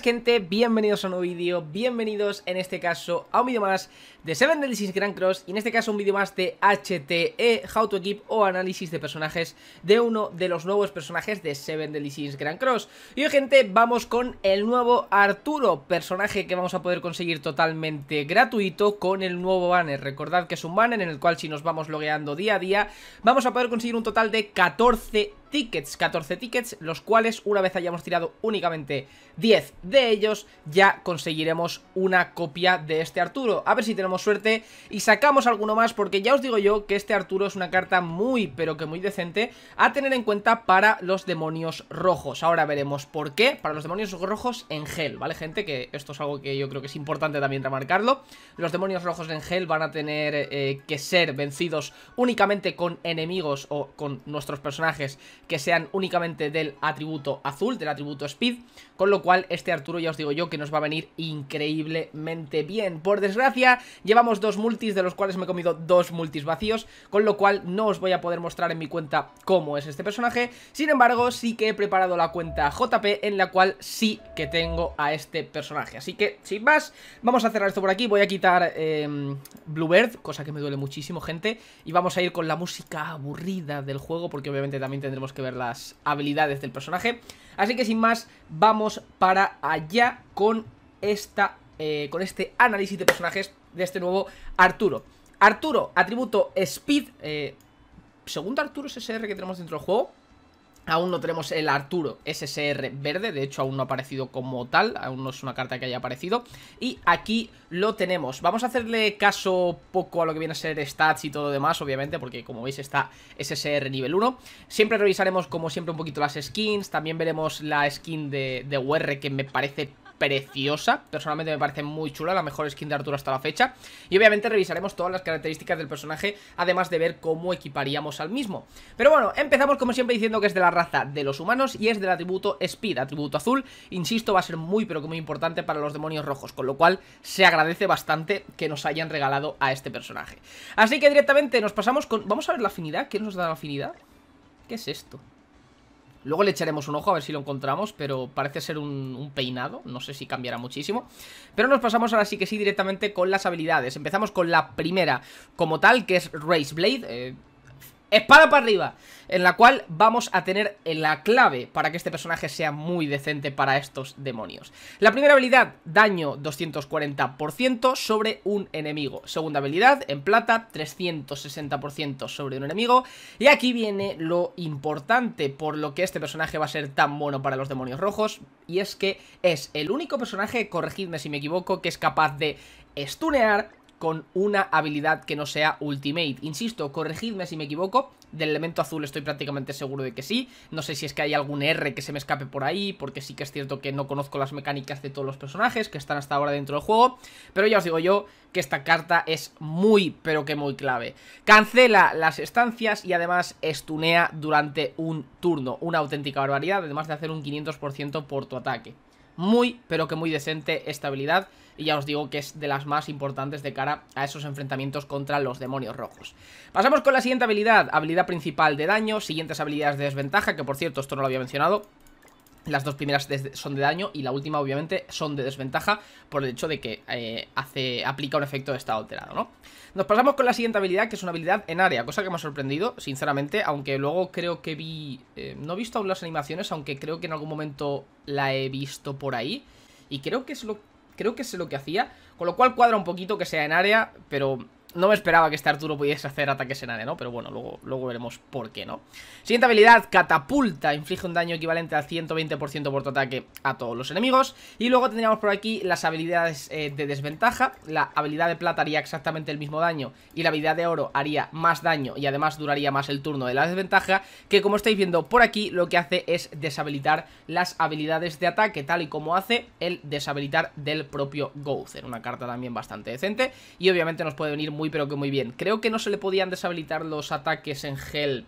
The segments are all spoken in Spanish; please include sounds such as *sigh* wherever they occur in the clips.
gente, bienvenidos a un nuevo vídeo, bienvenidos en este caso a un vídeo más de Seven Deadly Grand Cross y en este caso un vídeo más de HTE, How to Equip o análisis de personajes de uno de los nuevos personajes de Seven Deadly Grand Cross. Y hoy gente vamos con el nuevo Arturo, personaje que vamos a poder conseguir totalmente gratuito con el nuevo banner. Recordad que es un banner en el cual si nos vamos logueando día a día vamos a poder conseguir un total de 14 tickets, 14 tickets, los cuales una vez hayamos tirado únicamente 10 de ellos, ya conseguiremos una copia de este Arturo. A ver si tenemos suerte y sacamos alguno más porque ya os digo yo que este Arturo es una carta muy pero que muy decente a tener en cuenta para los demonios rojos. Ahora veremos por qué para los demonios rojos en gel, ¿vale gente? Que esto es algo que yo creo que es importante también remarcarlo. Los demonios rojos en gel van a tener eh, que ser vencidos únicamente con enemigos o con nuestros personajes que sean únicamente del atributo azul, del atributo speed, con lo cual este Arturo ya os digo yo que nos va a venir increíblemente bien. Por desgracia, Llevamos dos multis, de los cuales me he comido dos multis vacíos, con lo cual no os voy a poder mostrar en mi cuenta cómo es este personaje. Sin embargo, sí que he preparado la cuenta JP, en la cual sí que tengo a este personaje. Así que, sin más, vamos a cerrar esto por aquí. Voy a quitar em, Bluebird, cosa que me duele muchísimo, gente. Y vamos a ir con la música aburrida del juego, porque obviamente también tendremos que ver las habilidades del personaje. Así que, sin más, vamos para allá con esta eh, con este análisis de personajes de este nuevo Arturo. Arturo, atributo Speed, eh, segundo Arturo SSR que tenemos dentro del juego. Aún no tenemos el Arturo SSR verde, de hecho aún no ha aparecido como tal, aún no es una carta que haya aparecido. Y aquí lo tenemos. Vamos a hacerle caso poco a lo que viene a ser stats y todo demás, obviamente, porque como veis está SSR nivel 1. Siempre revisaremos, como siempre, un poquito las skins, también veremos la skin de, de que me parece preciosa. Personalmente me parece muy chula, la mejor skin de Arturo hasta la fecha. Y obviamente revisaremos todas las características del personaje, además de ver cómo equiparíamos al mismo. Pero bueno, empezamos como siempre diciendo que es de la raza de los humanos y es del atributo Speed, atributo azul. Insisto, va a ser muy pero que muy importante para los demonios rojos, con lo cual se agradece bastante que nos hayan regalado a este personaje. Así que directamente nos pasamos con... Vamos a ver la afinidad, ¿qué nos da la afinidad? ¿Qué es esto? Luego le echaremos un ojo a ver si lo encontramos, pero parece ser un, peinado, no sé si cambiará muchísimo. Pero nos pasamos ahora sí que sí directamente con las habilidades. Empezamos con la primera como tal, que es Race Blade. Eh, espada para arriba, en la cual vamos a tener la clave para que este personaje sea muy decente para estos demonios. La primera habilidad, daño 240% sobre un enemigo. Segunda habilidad, en plata, 360% sobre un enemigo. Y aquí viene lo importante por lo que este personaje va a ser tan bueno para los demonios rojos, y es que es el único personaje, corregidme si me equivoco, que es capaz de stunear con una habilidad que no sea Ultimate. Insisto, corregidme si me equivoco, del elemento azul estoy prácticamente seguro de que sí, no sé si es que hay algún R que se me escape por ahí, porque sí que es cierto que no conozco las mecánicas de todos los personajes que están hasta ahora dentro del juego, pero ya os digo yo que esta carta es muy, pero que muy clave. Cancela las estancias y además estunea durante un turno, una auténtica barbaridad, además de hacer un 500% por tu ataque muy, pero que muy decente esta habilidad. Y ya os digo que es de las más importantes de cara a esos enfrentamientos contra los demonios rojos. Pasamos con la siguiente habilidad, habilidad principal de daño, siguientes habilidades de desventaja, que por cierto esto no lo había mencionado, las dos primeras son de daño y la última obviamente son de desventaja por el hecho de que eh, hace, aplica un efecto de estado alterado, ¿no? Nos pasamos con la siguiente habilidad, que es una habilidad en área, cosa que me ha sorprendido, sinceramente, aunque luego creo que vi... Eh, no he visto aún las animaciones, aunque creo que en algún momento la he visto por ahí. Y creo que es lo, creo que es lo que hacía, con lo cual cuadra un poquito que sea en área, pero no me esperaba que este Arturo pudiese hacer ataques en área, ¿no? Pero bueno, luego, luego veremos por qué, ¿no? Siguiente habilidad, catapulta. Inflige un daño equivalente al 120% por tu ataque a todos los enemigos. Y luego tendríamos por aquí las habilidades eh, de desventaja. La habilidad de plata haría exactamente el mismo daño. Y la habilidad de oro haría más daño y además duraría más el turno de la desventaja. Que como estáis viendo por aquí, lo que hace es deshabilitar las habilidades de ataque. Tal y como hace el deshabilitar del propio Gouzer Una carta también bastante decente. Y obviamente nos puede venir muy pero que muy bien. Creo que no se le podían deshabilitar los ataques en gel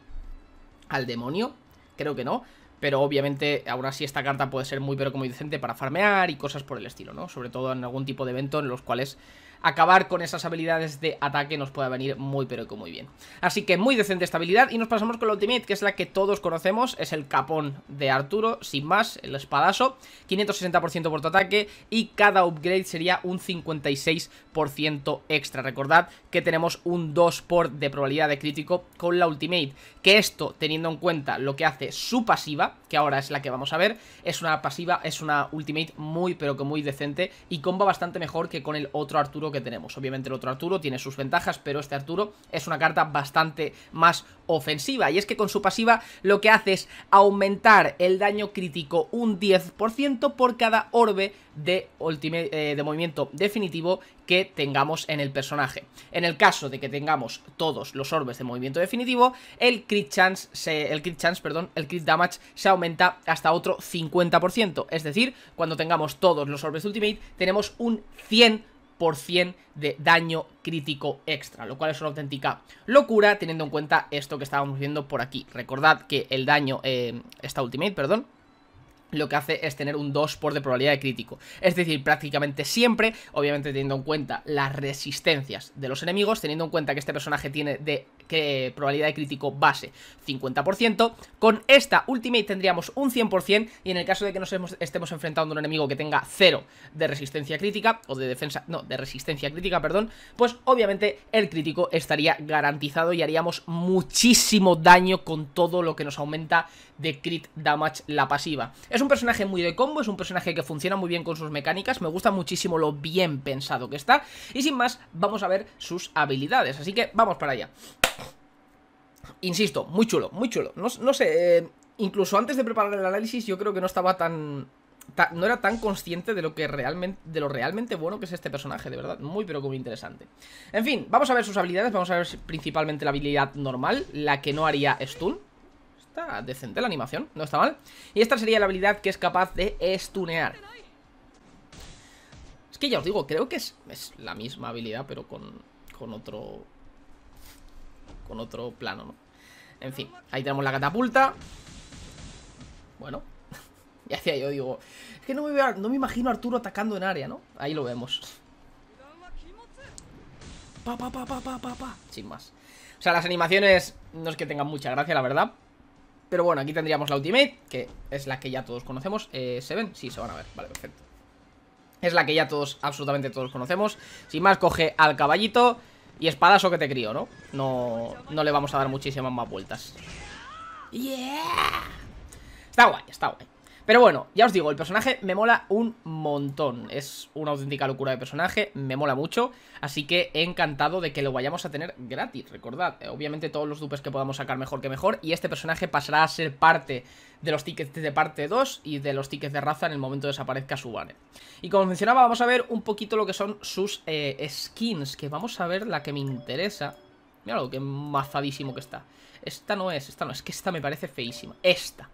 al demonio, creo que no. Pero obviamente, aún así, esta carta puede ser muy pero muy decente para farmear y cosas por el estilo, ¿no? Sobre todo en algún tipo de evento en los cuales acabar con esas habilidades de ataque nos pueda venir muy pero que muy bien. Así que muy decente esta habilidad y nos pasamos con la Ultimate, que es la que todos conocemos, es el capón de Arturo, sin más, el espadazo, 560% por tu ataque y cada upgrade sería un 56% extra. Recordad que tenemos un 2 por de probabilidad de crítico con la Ultimate, que esto, teniendo en cuenta lo que hace su pasiva, que ahora es la que vamos a ver, es una pasiva, es una Ultimate muy pero que muy decente y comba bastante mejor que con el otro Arturo que tenemos. Obviamente el otro Arturo tiene sus ventajas, pero este Arturo es una carta bastante más ofensiva. Y es que con su pasiva lo que hace es aumentar el daño crítico un 10% por cada orbe de, eh, de movimiento definitivo que tengamos en el personaje. En el caso de que tengamos todos los orbes de movimiento definitivo, el crit chance, el crit chance, perdón, el crit damage se aumenta hasta otro 50%. Es decir, cuando tengamos todos los orbes de ultimate, tenemos un 100% por de daño crítico extra, lo cual es una auténtica locura teniendo en cuenta esto que estábamos viendo por aquí. Recordad que el daño, eh, esta ultimate, perdón, lo que hace es tener un 2 por de probabilidad de crítico. Es decir, prácticamente siempre, obviamente teniendo en cuenta las resistencias de los enemigos, teniendo en cuenta que este personaje tiene de probabilidad de crítico base 50%, con esta ultimate tendríamos un 100% y en el caso de que nos estemos enfrentando a un enemigo que tenga 0 de resistencia crítica o de defensa, no, de resistencia crítica, perdón, pues obviamente el crítico estaría garantizado y haríamos muchísimo daño con todo lo que nos aumenta de crit damage la pasiva. Es un personaje muy de combo, es un personaje que funciona muy bien con sus mecánicas, me gusta muchísimo lo bien pensado que está. Y sin más, vamos a ver sus habilidades, así que vamos para allá. Insisto, muy chulo, muy chulo. No, sé, eh, incluso antes de preparar el análisis yo creo que no estaba tan no era tan consciente de lo que realmente de lo realmente bueno que es este personaje, de verdad, muy pero muy interesante. En fin, vamos a ver sus habilidades, vamos a ver principalmente la habilidad normal, la que no haría stun, decente la animación, no está mal. Y esta sería la habilidad que es capaz de estunear. Es que ya os digo, creo que es, la misma habilidad, pero con, otro... Con otro plano, ¿no? En fin, ahí tenemos la catapulta. Bueno, *laughs* y hacía yo, digo... Es que no me, no me imagino a Arturo atacando en área, ¿no? Ahí lo vemos. Pa, pa, pa, pa, pa, pa, pa. Sin más. O sea, las animaciones no es que tengan mucha gracia, la verdad. Pero bueno, aquí tendríamos la Ultimate, que es la que ya todos conocemos. Eh, ¿Se ven? Sí, se van a ver. Vale, perfecto. Es la que ya todos, absolutamente todos conocemos. Sin más, coge al caballito y espadazo que te crío, ¿no? No, no le vamos a dar muchísimas más vueltas. ¡Yeah! Está guay, está guay. Pero bueno, ya os digo, el personaje me mola un montón. Es una auténtica locura de personaje, me mola mucho. Así que he encantado de que lo vayamos a tener gratis, recordad. Eh, obviamente todos los dupes que podamos sacar mejor que mejor. Y este personaje pasará a ser parte de los tickets de parte 2 y de los tickets de raza en el momento de desaparezca su banner. Y como mencionaba, vamos a ver un poquito lo que son sus eh, skins, que vamos a ver la que me interesa. Mira lo que mazadísimo que está. Esta no es, esta no, es que esta me parece feísima. Esta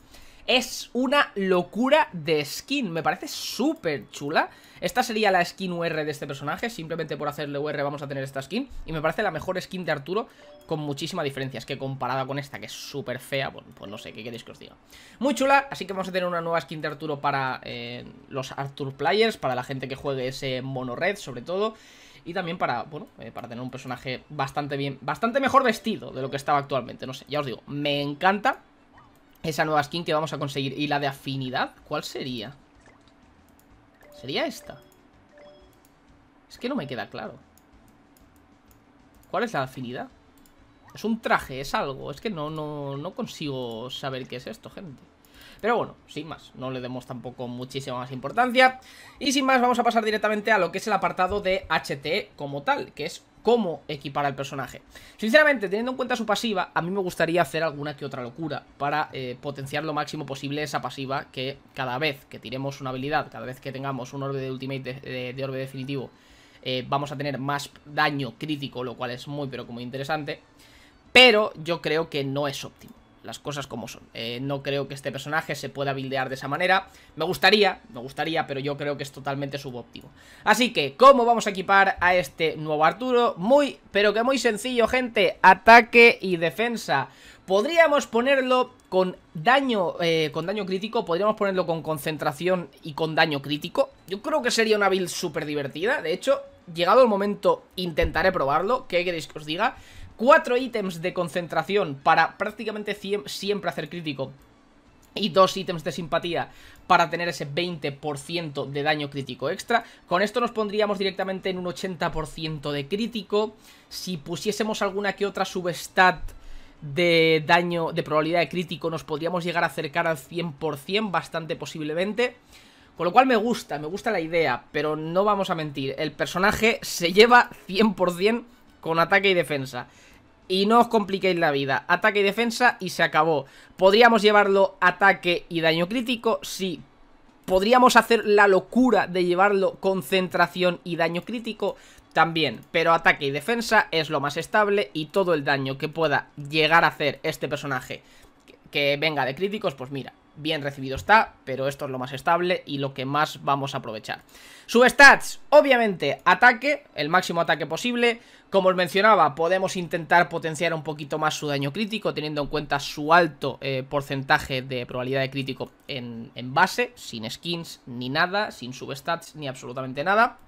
es una locura de skin, me parece súper chula. Esta sería la skin UR de este personaje, simplemente por hacerle UR vamos a tener esta skin. Y me parece la mejor skin de Arturo, con muchísima diferencia. Es que comparada con esta, que es súper fea, bueno, pues, pues no sé, ¿qué queréis que os diga? Muy chula, así que vamos a tener una nueva skin de Arturo para eh, los Artur Players, para la gente que juegue ese mono red, sobre todo. Y también para, bueno, eh, para tener un personaje bastante bien, bastante mejor vestido de lo que estaba actualmente, no sé, ya os digo, me encanta, esa nueva skin que vamos a conseguir. ¿Y la de afinidad? ¿Cuál sería? Sería esta. Es que no me queda claro. ¿Cuál es la afinidad? Es un traje, es algo. Es que no, no, no consigo saber qué es esto, gente. Pero bueno, sin más, no le demos tampoco muchísima más importancia. Y sin más, vamos a pasar directamente a lo que es el apartado de HT como tal, que es cómo equipar al personaje. Sinceramente, teniendo en cuenta su pasiva, a mí me gustaría hacer alguna que otra locura para eh, potenciar lo máximo posible esa pasiva que cada vez que tiremos una habilidad, cada vez que tengamos un orbe de ultimate eh, de, orbe definitivo, eh, vamos a tener más daño crítico, lo cual es muy pero como interesante, pero yo creo que no es óptimo las cosas como son. Eh, no creo que este personaje se pueda buildear de esa manera. Me gustaría, me gustaría, pero yo creo que es totalmente subóptimo. Así que, ¿cómo vamos a equipar a este nuevo Arturo? Muy, pero que muy sencillo, gente. Ataque y defensa. Podríamos ponerlo con daño, eh, con daño crítico, podríamos ponerlo con concentración y con daño crítico. Yo creo que sería una build súper divertida. De hecho, llegado el momento, intentaré probarlo. ¿Qué queréis que os diga? 4 ítems de concentración para prácticamente siempre hacer crítico y dos ítems de simpatía para tener ese 20% de daño crítico extra. Con esto nos pondríamos directamente en un 80% de crítico. Si pusiésemos alguna que otra substat de daño, de probabilidad de crítico, nos podríamos llegar a acercar al 100%, bastante posiblemente. Con lo cual me gusta, me gusta la idea, pero no vamos a mentir, el personaje se lleva 100% con ataque y defensa y no os compliquéis la vida. Ataque y defensa y se acabó. ¿Podríamos llevarlo ataque y daño crítico? Sí. ¿Podríamos hacer la locura de llevarlo concentración y daño crítico? También, pero ataque y defensa es lo más estable y todo el daño que pueda llegar a hacer este personaje que venga de críticos, pues mira, bien recibido está, pero esto es lo más estable y lo que más vamos a aprovechar. Substats, obviamente, ataque, el máximo ataque posible. Como os mencionaba, podemos intentar potenciar un poquito más su daño crítico, teniendo en cuenta su alto eh, porcentaje de probabilidad de crítico en, base, sin skins ni nada, sin substats ni absolutamente nada.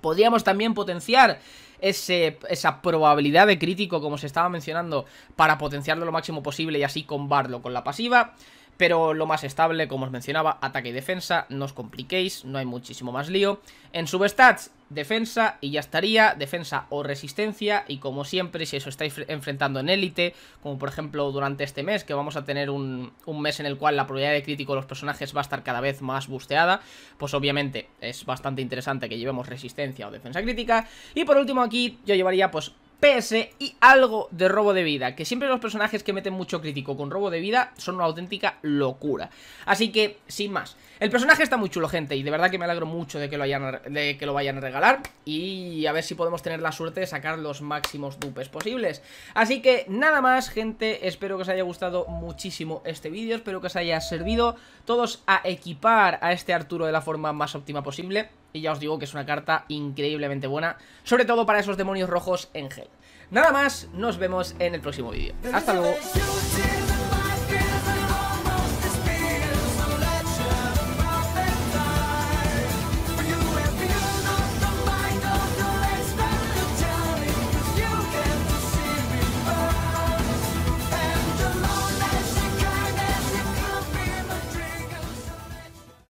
Podríamos también potenciar ese, esa probabilidad de crítico, como se estaba mencionando, para potenciarlo lo máximo posible y así combarlo con la pasiva pero lo más estable, como os mencionaba, ataque y defensa, no os compliquéis, no hay muchísimo más lío. En substats, defensa y ya estaría, defensa o resistencia, y como siempre, si eso estáis enfrentando en élite, como por ejemplo durante este mes, que vamos a tener un, un, mes en el cual la probabilidad de crítico de los personajes va a estar cada vez más busteada, pues obviamente es bastante interesante que llevemos resistencia o defensa crítica. Y por último aquí, yo llevaría pues PS y algo de robo de vida, que siempre los personajes que meten mucho crítico con robo de vida son una auténtica locura. Así que, sin más, el personaje está muy chulo, gente, y de verdad que me alegro mucho de que lo, hayan, de que lo vayan a regalar y a ver si podemos tener la suerte de sacar los máximos dupes posibles. Así que, nada más, gente, espero que os haya gustado muchísimo este vídeo, espero que os haya servido todos a equipar a este Arturo de la forma más óptima posible. Y ya os digo que es una carta increíblemente buena, sobre todo para esos demonios rojos en gel. Nada más, nos vemos en el próximo vídeo. Hasta luego.